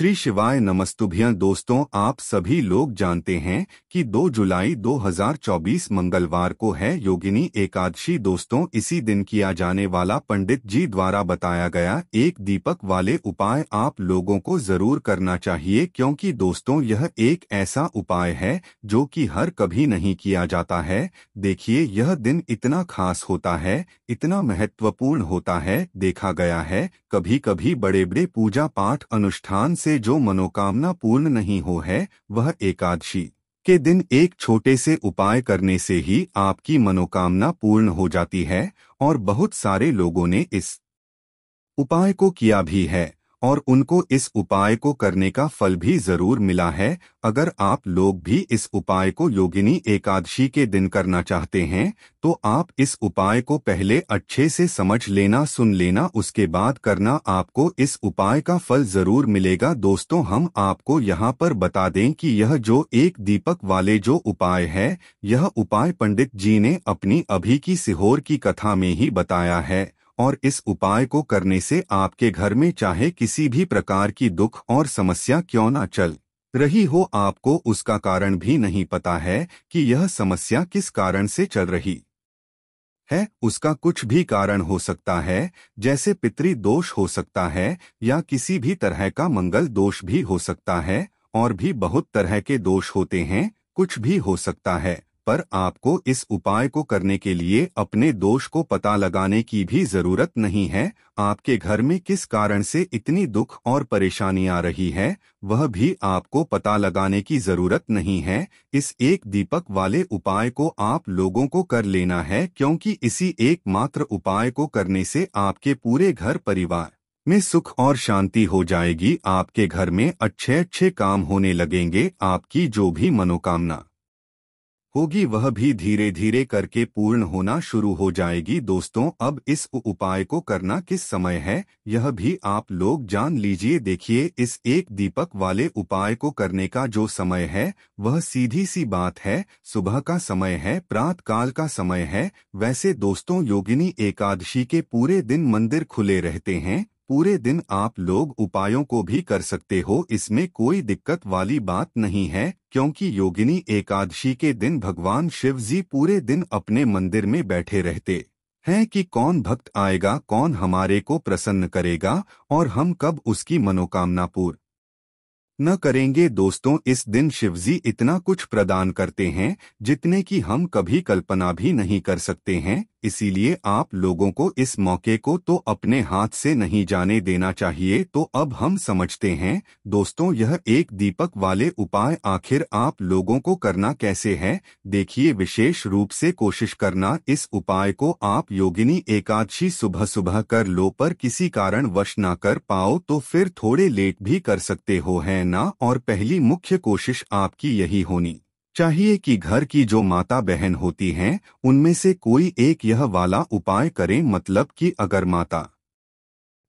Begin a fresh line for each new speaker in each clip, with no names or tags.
श्री शिवाय नमस्तुभ्य दोस्तों आप सभी लोग जानते हैं कि 2 जुलाई 2024 मंगलवार को है योगिनी एकादशी दोस्तों इसी दिन किया जाने वाला पंडित जी द्वारा बताया गया एक दीपक वाले उपाय आप लोगों को जरूर करना चाहिए क्योंकि दोस्तों यह एक ऐसा उपाय है जो कि हर कभी नहीं किया जाता है देखिए यह दिन इतना खास होता है इतना महत्वपूर्ण होता है देखा गया है कभी कभी बड़े बड़े पूजा पाठ अनुष्ठान से से जो मनोकामना पूर्ण नहीं हो है वह एकादशी के दिन एक छोटे से उपाय करने से ही आपकी मनोकामना पूर्ण हो जाती है और बहुत सारे लोगों ने इस उपाय को किया भी है और उनको इस उपाय को करने का फल भी जरूर मिला है अगर आप लोग भी इस उपाय को योगिनी एकादशी के दिन करना चाहते हैं तो आप इस उपाय को पहले अच्छे से समझ लेना सुन लेना उसके बाद करना आपको इस उपाय का फल जरूर मिलेगा दोस्तों हम आपको यहाँ पर बता दें कि यह जो एक दीपक वाले जो उपाय है यह उपाय पंडित जी ने अपनी अभी की सिहोर की कथा में ही बताया है और इस उपाय को करने से आपके घर में चाहे किसी भी प्रकार की दुख और समस्या क्यों ना चल रही हो आपको उसका कारण भी नहीं पता है कि यह समस्या किस कारण से चल रही है उसका कुछ भी कारण हो सकता है जैसे पितरी दोष हो सकता है या किसी भी तरह का मंगल दोष भी हो सकता है और भी बहुत तरह के दोष होते हैं कुछ भी हो सकता है पर आपको इस उपाय को करने के लिए अपने दोष को पता लगाने की भी जरूरत नहीं है आपके घर में किस कारण से इतनी दुख और परेशानी आ रही है वह भी आपको पता लगाने की जरूरत नहीं है इस एक दीपक वाले उपाय को आप लोगों को कर लेना है क्योंकि इसी एकमात्र उपाय को करने से आपके पूरे घर परिवार में सुख और शांति हो जाएगी आपके घर में अच्छे अच्छे काम होने लगेंगे आपकी जो भी मनोकामना होगी वह भी धीरे धीरे करके पूर्ण होना शुरू हो जाएगी दोस्तों अब इस उपाय को करना किस समय है यह भी आप लोग जान लीजिए देखिए इस एक दीपक वाले उपाय को करने का जो समय है वह सीधी सी बात है सुबह का समय है प्रात काल का समय है वैसे दोस्तों योगिनी एकादशी के पूरे दिन मंदिर खुले रहते हैं पूरे दिन आप लोग उपायों को भी कर सकते हो इसमें कोई दिक्कत वाली बात नहीं है क्योंकि योगिनी एकादशी के दिन भगवान शिव जी पूरे दिन अपने मंदिर में बैठे रहते हैं कि कौन भक्त आएगा कौन हमारे को प्रसन्न करेगा और हम कब उसकी मनोकामना पूर न करेंगे दोस्तों इस दिन शिवजी इतना कुछ प्रदान करते हैं जितने की हम कभी कल्पना भी नहीं कर सकते हैं इसीलिए आप लोगों को इस मौके को तो अपने हाथ से नहीं जाने देना चाहिए तो अब हम समझते हैं दोस्तों यह एक दीपक वाले उपाय आखिर आप लोगों को करना कैसे है देखिए विशेष रूप से कोशिश करना इस उपाय को आप योगिनी एकादशी सुबह सुबह कर लो पर किसी कारण वश ना कर पाओ तो फिर थोड़े लेट भी कर सकते हो है ना और पहली मुख्य कोशिश आपकी यही होनी चाहिए कि घर की जो माता बहन होती हैं उनमें से कोई एक यह वाला उपाय करे मतलब कि अगर माता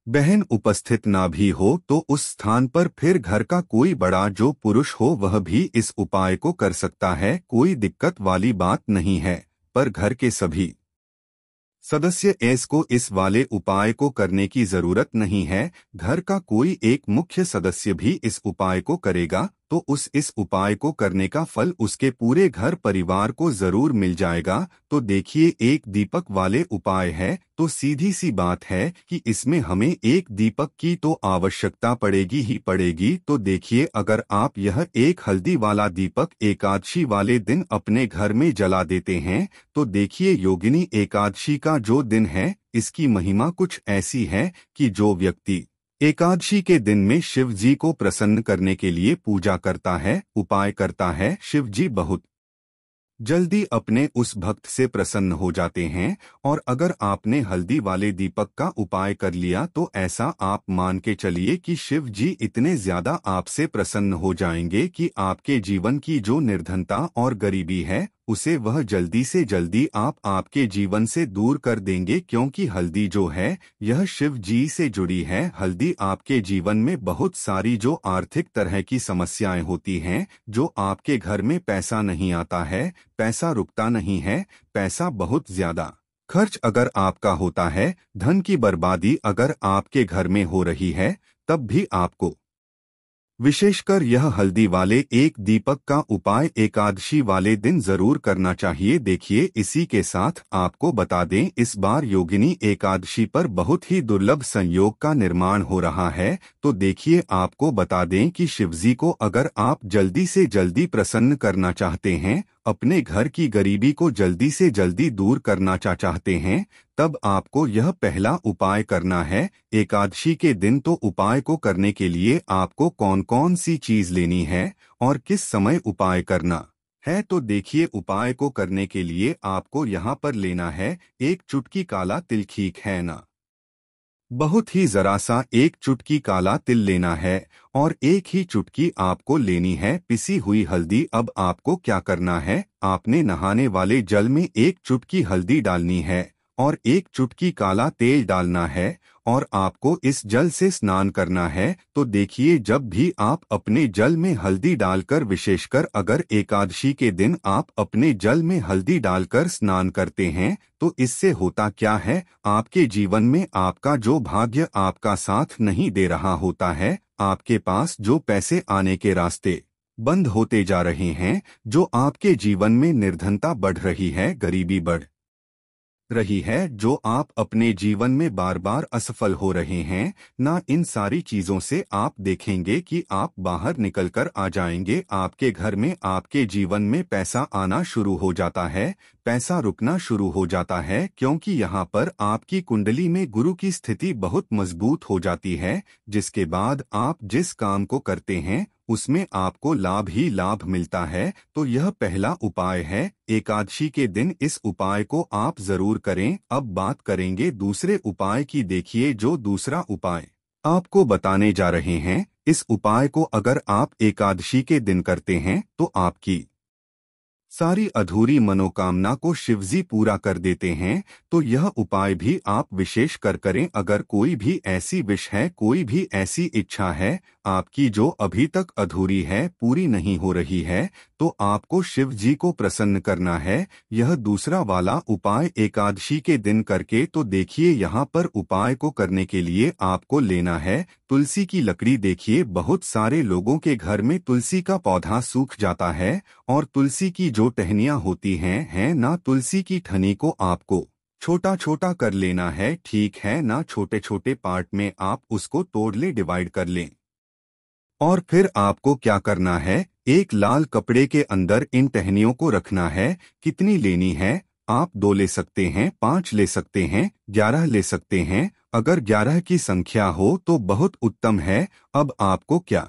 बहन उपस्थित ना भी हो तो उस स्थान पर फिर घर का कोई बड़ा जो पुरुष हो वह भी इस उपाय को कर सकता है कोई दिक्कत वाली बात नहीं है पर घर के सभी सदस्य एस को इस वाले उपाय को करने की जरूरत नहीं है घर का कोई एक मुख्य सदस्य भी इस उपाय को करेगा तो उस इस उपाय को करने का फल उसके पूरे घर परिवार को जरूर मिल जाएगा तो देखिए एक दीपक वाले उपाय है तो सीधी सी बात है कि इसमें हमें एक दीपक की तो आवश्यकता पड़ेगी ही पड़ेगी तो देखिए अगर आप यह एक हल्दी वाला दीपक एकादशी वाले दिन अपने घर में जला देते हैं तो देखिए योगिनी एकादशी का जो दिन है इसकी महिमा कुछ ऐसी है कि जो व्यक्ति एकादशी के दिन में शिव जी को प्रसन्न करने के लिए पूजा करता है उपाय करता है शिव जी बहुत जल्दी अपने उस भक्त से प्रसन्न हो जाते हैं और अगर आपने हल्दी वाले दीपक का उपाय कर लिया तो ऐसा आप मान के चलिए कि शिव जी इतने ज्यादा आपसे प्रसन्न हो जाएंगे कि आपके जीवन की जो निर्धनता और गरीबी है उसे वह जल्दी से जल्दी आप आपके जीवन से दूर कर देंगे क्योंकि हल्दी जो है यह शिव जी से जुड़ी है हल्दी आपके जीवन में बहुत सारी जो आर्थिक तरह की समस्याएं होती हैं जो आपके घर में पैसा नहीं आता है पैसा रुकता नहीं है पैसा बहुत ज्यादा खर्च अगर आपका होता है धन की बर्बादी अगर आपके घर में हो रही है तब भी आपको विशेषकर यह हल्दी वाले एक दीपक का उपाय एकादशी वाले दिन जरूर करना चाहिए देखिए इसी के साथ आपको बता दें इस बार योगिनी एकादशी पर बहुत ही दुर्लभ संयोग का निर्माण हो रहा है तो देखिए आपको बता दें कि शिवजी को अगर आप जल्दी से जल्दी प्रसन्न करना चाहते हैं अपने घर की गरीबी को जल्दी से जल्दी दूर करना चा चाहते हैं तब आपको यह पहला उपाय करना है एकादशी के दिन तो उपाय को करने के लिए आपको कौन कौन सी चीज लेनी है और किस समय उपाय करना है तो देखिए उपाय को करने के लिए आपको यहाँ पर लेना है एक चुटकी काला तिल ठीक है ना बहुत ही जरा सा एक चुटकी काला तिल लेना है और एक ही चुटकी आपको लेनी है पिसी हुई हल्दी अब आपको क्या करना है आपने नहाने वाले जल में एक चुटकी हल्दी डालनी है और एक चुटकी काला तेल डालना है और आपको इस जल से स्नान करना है तो देखिए जब भी आप अपने जल में हल्दी डालकर विशेषकर अगर एकादशी के दिन आप अपने जल में हल्दी डालकर स्नान करते हैं तो इससे होता क्या है आपके जीवन में आपका जो भाग्य आपका साथ नहीं दे रहा होता है आपके पास जो पैसे आने के रास्ते बंद होते जा रहे हैं जो आपके जीवन में निर्धनता बढ़ रही है गरीबी बढ़ रही है जो आप अपने जीवन में बार बार असफल हो रहे हैं ना इन सारी चीजों से आप देखेंगे कि आप बाहर निकलकर आ जाएंगे आपके घर में आपके जीवन में पैसा आना शुरू हो जाता है पैसा रुकना शुरू हो जाता है क्योंकि यहाँ पर आपकी कुंडली में गुरु की स्थिति बहुत मजबूत हो जाती है जिसके बाद आप जिस काम को करते हैं उसमें आपको लाभ ही लाभ मिलता है तो यह पहला उपाय है एकादशी के दिन इस उपाय को आप जरूर करें अब बात करेंगे दूसरे उपाय की देखिए जो दूसरा उपाय आपको बताने जा रहे हैं इस उपाय को अगर आप एकादशी के दिन करते हैं तो आपकी सारी अधूरी मनोकामना को शिवजी पूरा कर देते हैं तो यह उपाय भी आप विशेष कर करें अगर कोई भी ऐसी विष है कोई भी ऐसी इच्छा है आपकी जो अभी तक अधूरी है पूरी नहीं हो रही है तो आपको शिव जी को प्रसन्न करना है यह दूसरा वाला उपाय एकादशी के दिन करके तो देखिए यहाँ पर उपाय को करने के लिए आपको लेना है तुलसी की लकड़ी देखिए बहुत सारे लोगों के घर में तुलसी का पौधा सूख जाता है और तुलसी की जो टहनिया होती है है ना तुलसी की ठनी को आपको छोटा छोटा कर लेना है ठीक है ना छोटे छोटे पार्ट में आप उसको तोड़ ले डिवाइड कर लें और फिर आपको क्या करना है एक लाल कपड़े के अंदर इन टहनियों को रखना है कितनी लेनी है आप दो ले सकते हैं पाँच ले सकते हैं ग्यारह ले सकते हैं अगर ग्यारह की संख्या हो तो बहुत उत्तम है अब आपको क्या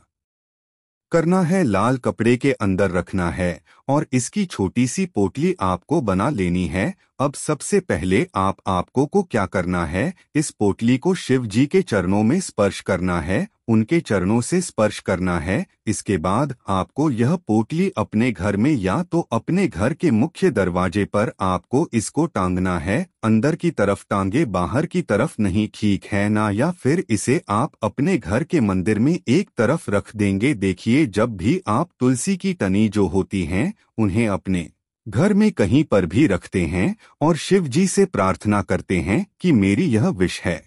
करना है लाल कपड़े के अंदर रखना है और इसकी छोटी सी पोटली आपको बना लेनी है अब सबसे पहले आप आपको को क्या करना है इस पोटली को शिव जी के चरणों में स्पर्श करना है उनके चरणों से स्पर्श करना है इसके बाद आपको यह पोटली अपने घर में या तो अपने घर के मुख्य दरवाजे पर आपको इसको टांगना है अंदर की तरफ टांगे बाहर की तरफ नहीं ठीक है ना या फिर इसे आप अपने घर के मंदिर में एक तरफ रख देंगे देखिए जब भी आप तुलसी की तनी जो होती हैं उन्हें अपने घर में कहीं पर भी रखते हैं और शिव जी से प्रार्थना करते हैं कि मेरी यह विश है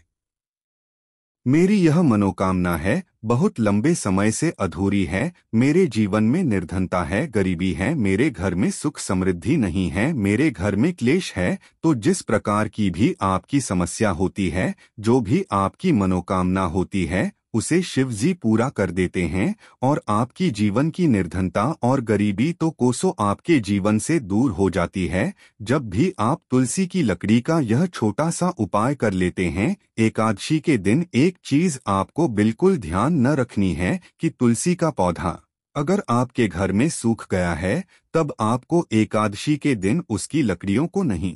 मेरी यह मनोकामना है बहुत लंबे समय से अधूरी है मेरे जीवन में निर्धनता है गरीबी है मेरे घर में सुख समृद्धि नहीं है मेरे घर में क्लेश है तो जिस प्रकार की भी आपकी समस्या होती है जो भी आपकी मनोकामना होती है उसे शिव जी पूरा कर देते हैं और आपकी जीवन की निर्धनता और गरीबी तो कोसो आपके जीवन से दूर हो जाती है जब भी आप तुलसी की लकड़ी का यह छोटा सा उपाय कर लेते हैं एकादशी के दिन एक चीज आपको बिल्कुल ध्यान न रखनी है कि तुलसी का पौधा अगर आपके घर में सूख गया है तब आपको एकादशी के दिन उसकी लकड़ियों को नहीं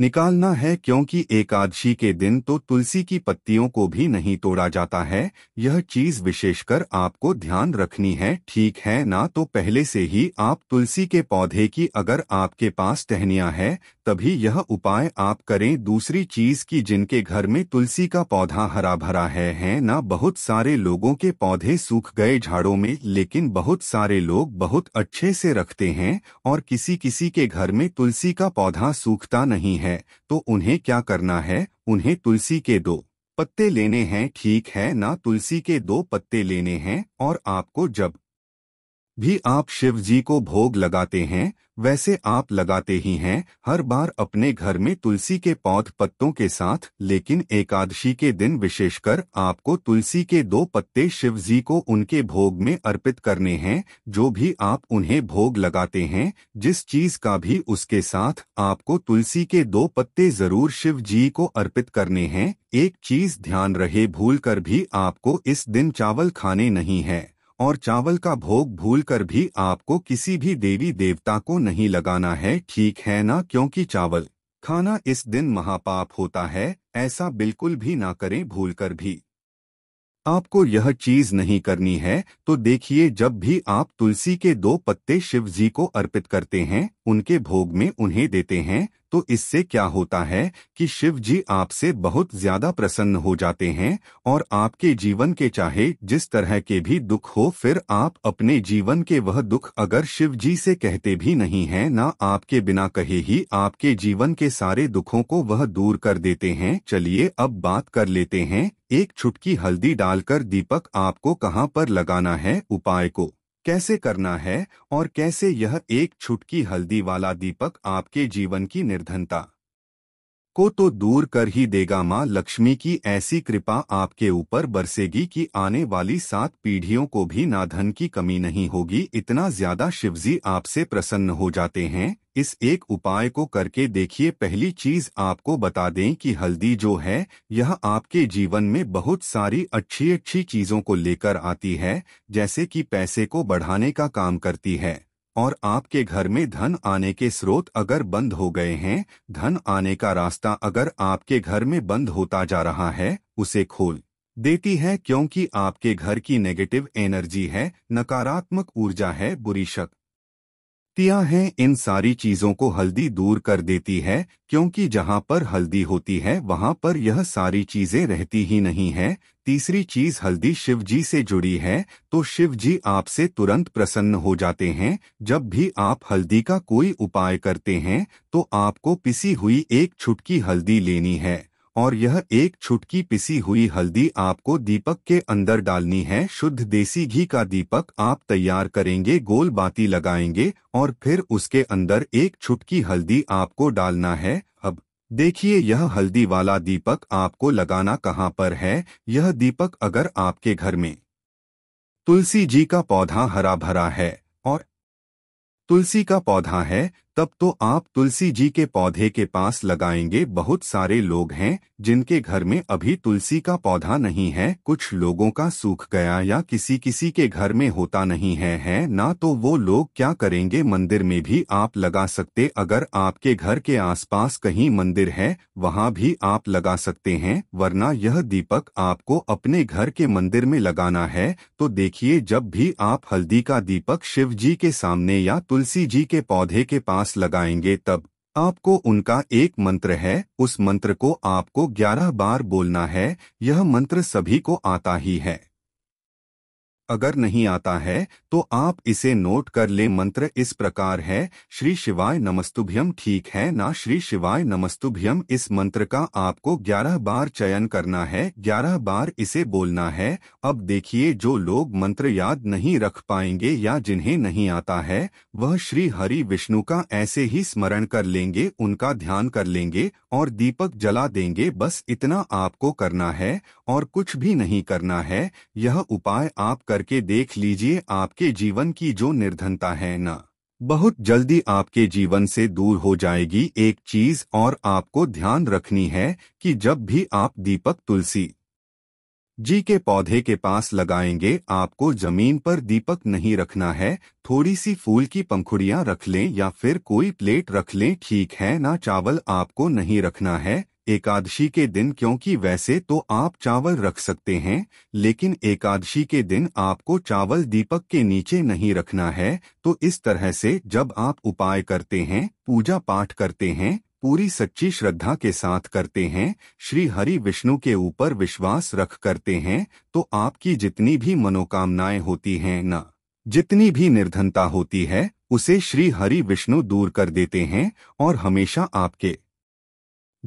निकालना है क्योंकि एकादशी के दिन तो तुलसी की पत्तियों को भी नहीं तोड़ा जाता है यह चीज विशेषकर आपको ध्यान रखनी है ठीक है ना तो पहले से ही आप तुलसी के पौधे की अगर आपके पास टहनिया है तभी यह उपाय आप करें दूसरी चीज की जिनके घर में तुलसी का पौधा हरा भरा है हैं ना बहुत सारे लोगों के पौधे सूख गए झाड़ों में लेकिन बहुत सारे लोग बहुत अच्छे से रखते हैं और किसी किसी के घर में तुलसी का पौधा सूखता नहीं है तो उन्हें क्या करना है उन्हें तुलसी के दो पत्ते लेने हैं ठीक है ना तुलसी के दो पत्ते लेने हैं और आपको जब भी आप शिव जी को भोग लगाते हैं वैसे आप लगाते ही हैं हर बार अपने घर में तुलसी के पौध पत्तों के साथ लेकिन एकादशी के दिन विशेषकर आपको तुलसी के दो पत्ते शिव जी को उनके भोग में अर्पित करने हैं जो भी आप उन्हें भोग लगाते हैं जिस चीज का भी उसके साथ आपको तुलसी के दो पत्ते जरूर शिव जी को अर्पित करने हैं एक चीज ध्यान रहे भूल कर भी आपको इस दिन चावल खाने नहीं है और चावल का भोग भूलकर भी आपको किसी भी देवी देवता को नहीं लगाना है ठीक है ना क्योंकि चावल खाना इस दिन महापाप होता है ऐसा बिल्कुल भी ना करें भूलकर भी आपको यह चीज नहीं करनी है तो देखिए जब भी आप तुलसी के दो पत्ते शिव जी को अर्पित करते हैं उनके भोग में उन्हें देते हैं तो इससे क्या होता है कि शिव जी आपसे बहुत ज्यादा प्रसन्न हो जाते हैं और आपके जीवन के चाहे जिस तरह के भी दुख हो फिर आप अपने जीवन के वह दुख अगर शिव जी से कहते भी नहीं हैं ना आपके बिना कहे ही आपके जीवन के सारे दुखों को वह दूर कर देते हैं चलिए अब बात कर लेते हैं एक छुटकी हल्दी डालकर दीपक आपको कहाँ पर लगाना है उपाय को कैसे करना है और कैसे यह एक छुटकी हल्दी वाला दीपक आपके जीवन की निर्धनता को तो दूर कर ही देगा माँ लक्ष्मी की ऐसी कृपा आपके ऊपर बरसेगी कि आने वाली सात पीढ़ियों को भी ना धन की कमी नहीं होगी इतना ज्यादा शिवजी आपसे प्रसन्न हो जाते हैं इस एक उपाय को करके देखिए पहली चीज आपको बता दें कि हल्दी जो है यह आपके जीवन में बहुत सारी अच्छी अच्छी चीजों को लेकर आती है जैसे कि पैसे को बढ़ाने का काम करती है और आपके घर में धन आने के स्रोत अगर बंद हो गए हैं धन आने का रास्ता अगर आपके घर में बंद होता जा रहा है उसे खोल देती है क्योंकि आपके घर की नेगेटिव एनर्जी है नकारात्मक ऊर्जा है बुरी शक्ति पत्तियां हैं इन सारी चीज़ों को हल्दी दूर कर देती है क्योंकि जहां पर हल्दी होती है वहां पर यह सारी चीज़ें रहती ही नहीं है तीसरी चीज़ हल्दी शिवजी से जुड़ी है तो शिवजी आपसे तुरंत प्रसन्न हो जाते हैं जब भी आप हल्दी का कोई उपाय करते हैं तो आपको पिसी हुई एक छुटकी हल्दी लेनी है और यह एक छुटकी पिसी हुई हल्दी आपको दीपक के अंदर डालनी है शुद्ध देसी घी का दीपक आप तैयार करेंगे गोल बाती लगाएंगे और फिर उसके अंदर एक छुटकी हल्दी आपको डालना है अब देखिए यह हल्दी वाला दीपक आपको लगाना कहाँ पर है यह दीपक अगर आपके घर में तुलसी जी का पौधा हरा भरा है और तुलसी का पौधा है तब तो आप तुलसी जी के पौधे के पास लगाएंगे बहुत सारे लोग हैं जिनके घर में अभी तुलसी का पौधा नहीं है कुछ लोगों का सूख गया या किसी किसी के घर में होता नहीं है है ना तो वो लोग क्या करेंगे मंदिर में भी आप लगा सकते अगर आपके घर के आसपास कहीं मंदिर है वहाँ भी आप लगा सकते हैं वरना यह दीपक आपको अपने घर के मंदिर में लगाना है तो देखिए जब भी आप हल्दी का दीपक शिव जी के सामने या तुलसी जी के पौधे के पास क्लास लगाएंगे तब आपको उनका एक मंत्र है उस मंत्र को आपको ग्यारह बार बोलना है यह मंत्र सभी को आता ही है अगर नहीं आता है तो आप इसे नोट कर ले मंत्र इस प्रकार है श्री शिवाय नमस्तुभ्यम ठीक है ना श्री शिवाय नमस्तुभ्यम इस मंत्र का आपको 11 बार चयन करना है 11 बार इसे बोलना है अब देखिए जो लोग मंत्र याद नहीं रख पाएंगे या जिन्हें नहीं आता है वह श्री हरि विष्णु का ऐसे ही स्मरण कर लेंगे उनका ध्यान कर लेंगे और दीपक जला देंगे बस इतना आपको करना है और कुछ भी नहीं करना है यह उपाय आप करके देख लीजिए आपके जीवन की जो निर्धनता है ना बहुत जल्दी आपके जीवन से दूर हो जाएगी एक चीज और आपको ध्यान रखनी है कि जब भी आप दीपक तुलसी जी के पौधे के पास लगाएंगे आपको जमीन पर दीपक नहीं रखना है थोड़ी सी फूल की पंखुड़ियाँ रख लें या फिर कोई प्लेट रख लें ठीक है ना चावल आपको नहीं रखना है एकादशी के दिन क्योंकि वैसे तो आप चावल रख सकते हैं लेकिन एकादशी के दिन आपको चावल दीपक के नीचे नहीं रखना है तो इस तरह से जब आप उपाय करते हैं पूजा पाठ करते हैं पूरी सच्ची श्रद्धा के साथ करते हैं श्री हरि विष्णु के ऊपर विश्वास रख करते हैं तो आपकी जितनी भी मनोकामनाएं होती हैं न जितनी भी निर्धनता होती है उसे श्री हरि विष्णु दूर कर देते हैं और हमेशा आपके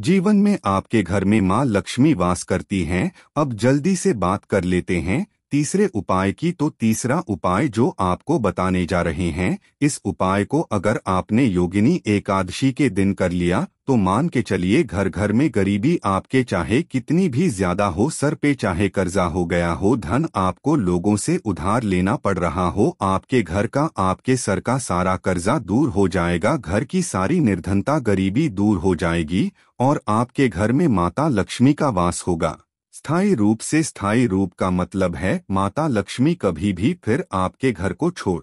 जीवन में आपके घर में माँ लक्ष्मी वास करती हैं अब जल्दी से बात कर लेते हैं तीसरे उपाय की तो तीसरा उपाय जो आपको बताने जा रहे हैं इस उपाय को अगर आपने योगिनी एकादशी के दिन कर लिया तो मान के चलिए घर घर में गरीबी आपके चाहे कितनी भी ज्यादा हो सर पे चाहे कर्जा हो गया हो धन आपको लोगों से उधार लेना पड़ रहा हो आपके घर का आपके सर का सारा कर्जा दूर हो जाएगा घर की सारी निर्धनता गरीबी दूर हो जाएगी और आपके घर में माता लक्ष्मी का वास होगा स्थायी रूप से स्थायी रूप का मतलब है माता लक्ष्मी कभी भी फिर आपके घर को छोड़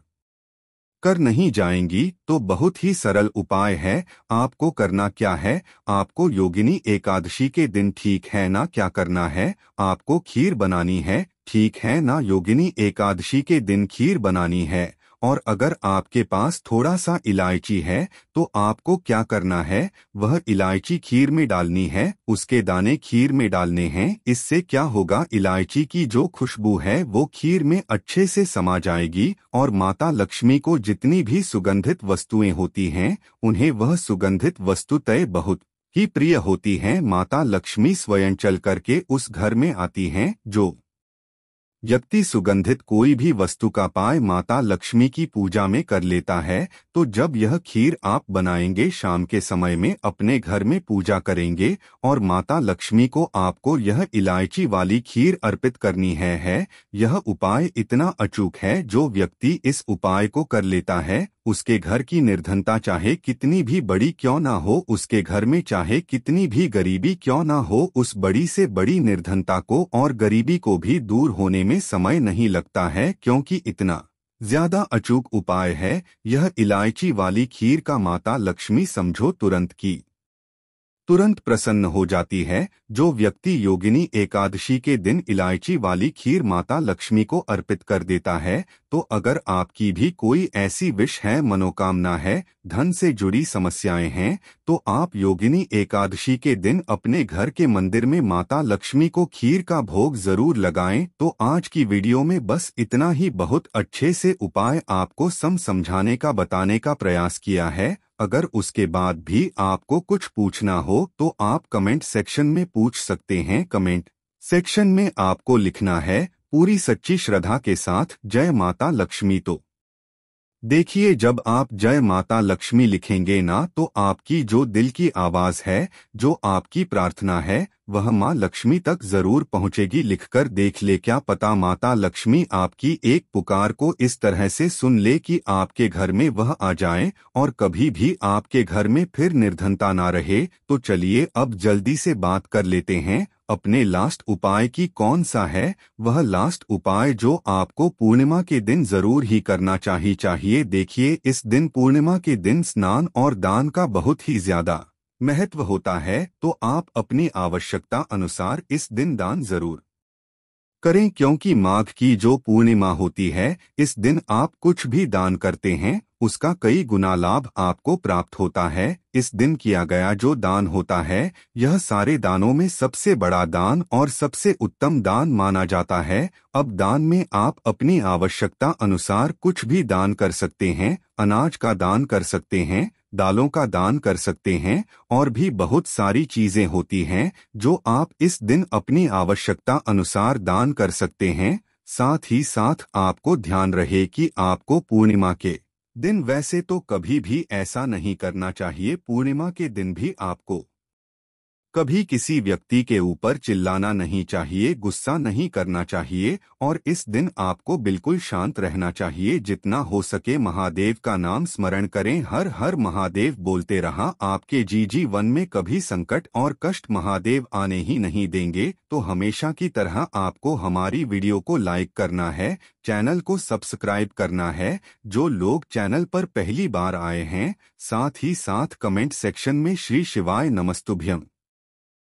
कर नहीं जाएंगी तो बहुत ही सरल उपाय है आपको करना क्या है आपको योगिनी एकादशी के दिन ठीक है ना क्या करना है आपको खीर बनानी है ठीक है ना योगिनी एकादशी के दिन खीर बनानी है और अगर आपके पास थोड़ा सा इलायची है तो आपको क्या करना है वह इलायची खीर में डालनी है उसके दाने खीर में डालने हैं इससे क्या होगा इलायची की जो खुशबू है वो खीर में अच्छे से समा जाएगी और माता लक्ष्मी को जितनी भी सुगंधित वस्तुएं होती हैं उन्हें वह सुगंधित वस्तु तय बहुत ही प्रिय होती है माता लक्ष्मी स्वयं चल करके उस घर में आती है जो व्यक्ति सुगंधित कोई भी वस्तु का पाय माता लक्ष्मी की पूजा में कर लेता है तो जब यह खीर आप बनाएंगे शाम के समय में अपने घर में पूजा करेंगे और माता लक्ष्मी को आपको यह इलायची वाली खीर अर्पित करनी है है यह उपाय इतना अचूक है जो व्यक्ति इस उपाय को कर लेता है उसके घर की निर्धनता चाहे कितनी भी बड़ी क्यों ना हो उसके घर में चाहे कितनी भी गरीबी क्यों ना हो उस बड़ी से बड़ी निर्धनता को और गरीबी को भी दूर होने में समय नहीं लगता है क्योंकि इतना ज्यादा अचूक उपाय है यह इलायची वाली खीर का माता लक्ष्मी समझो तुरंत की तुरंत प्रसन्न हो जाती है जो व्यक्ति योगिनी एकादशी के दिन इलायची वाली खीर माता लक्ष्मी को अर्पित कर देता है तो अगर आपकी भी कोई ऐसी विश है मनोकामना है धन से जुड़ी समस्याएं हैं तो आप योगिनी एकादशी के दिन अपने घर के मंदिर में माता लक्ष्मी को खीर का भोग जरूर लगाएं तो आज की वीडियो में बस इतना ही बहुत अच्छे से उपाय आपको सम समझाने का बताने का प्रयास किया है अगर उसके बाद भी आपको कुछ पूछना हो तो आप कमेंट सेक्शन में पूछ सकते हैं कमेंट सेक्शन में आपको लिखना है पूरी सच्ची श्रद्धा के साथ जय माता लक्ष्मी तो देखिए जब आप जय माता लक्ष्मी लिखेंगे ना तो आपकी जो दिल की आवाज़ है जो आपकी प्रार्थना है वह माँ लक्ष्मी तक जरूर पहुँचेगी लिखकर देख ले क्या पता माता लक्ष्मी आपकी एक पुकार को इस तरह से सुन ले कि आपके घर में वह आ जाए और कभी भी आपके घर में फिर निर्धनता ना रहे तो चलिए अब जल्दी से बात कर लेते हैं अपने लास्ट उपाय की कौन सा है वह लास्ट उपाय जो आपको पूर्णिमा के दिन जरूर ही करना चाहिए चाहिए देखिए इस दिन पूर्णिमा के दिन स्नान और दान का बहुत ही ज्यादा महत्व होता है तो आप अपनी आवश्यकता अनुसार इस दिन दान जरूर करें क्योंकि माघ की जो पूर्णिमा होती है इस दिन आप कुछ भी दान करते हैं उसका कई गुना लाभ आपको प्राप्त होता है इस दिन किया गया जो दान होता है यह सारे दानों में सबसे बड़ा दान और सबसे उत्तम दान माना जाता है अब दान में आप अपनी आवश्यकता अनुसार कुछ भी दान कर सकते हैं अनाज का दान कर सकते हैं दालों का दान कर सकते हैं और भी बहुत सारी चीजें होती हैं जो आप इस दिन अपनी आवश्यकता अनुसार दान कर सकते हैं साथ ही साथ आपको ध्यान रहे कि आपको पूर्णिमा के दिन वैसे तो कभी भी ऐसा नहीं करना चाहिए पूर्णिमा के दिन भी आपको कभी किसी व्यक्ति के ऊपर चिल्लाना नहीं चाहिए गुस्सा नहीं करना चाहिए और इस दिन आपको बिल्कुल शांत रहना चाहिए जितना हो सके महादेव का नाम स्मरण करें हर हर महादेव बोलते रहा आपके जी जी वन में कभी संकट और कष्ट महादेव आने ही नहीं देंगे तो हमेशा की तरह आपको हमारी वीडियो को लाइक करना है चैनल को सब्सक्राइब करना है जो लोग चैनल पर पहली बार आए हैं साथ ही साथ कमेंट सेक्शन में श्री शिवाय नमस्तुभ्यम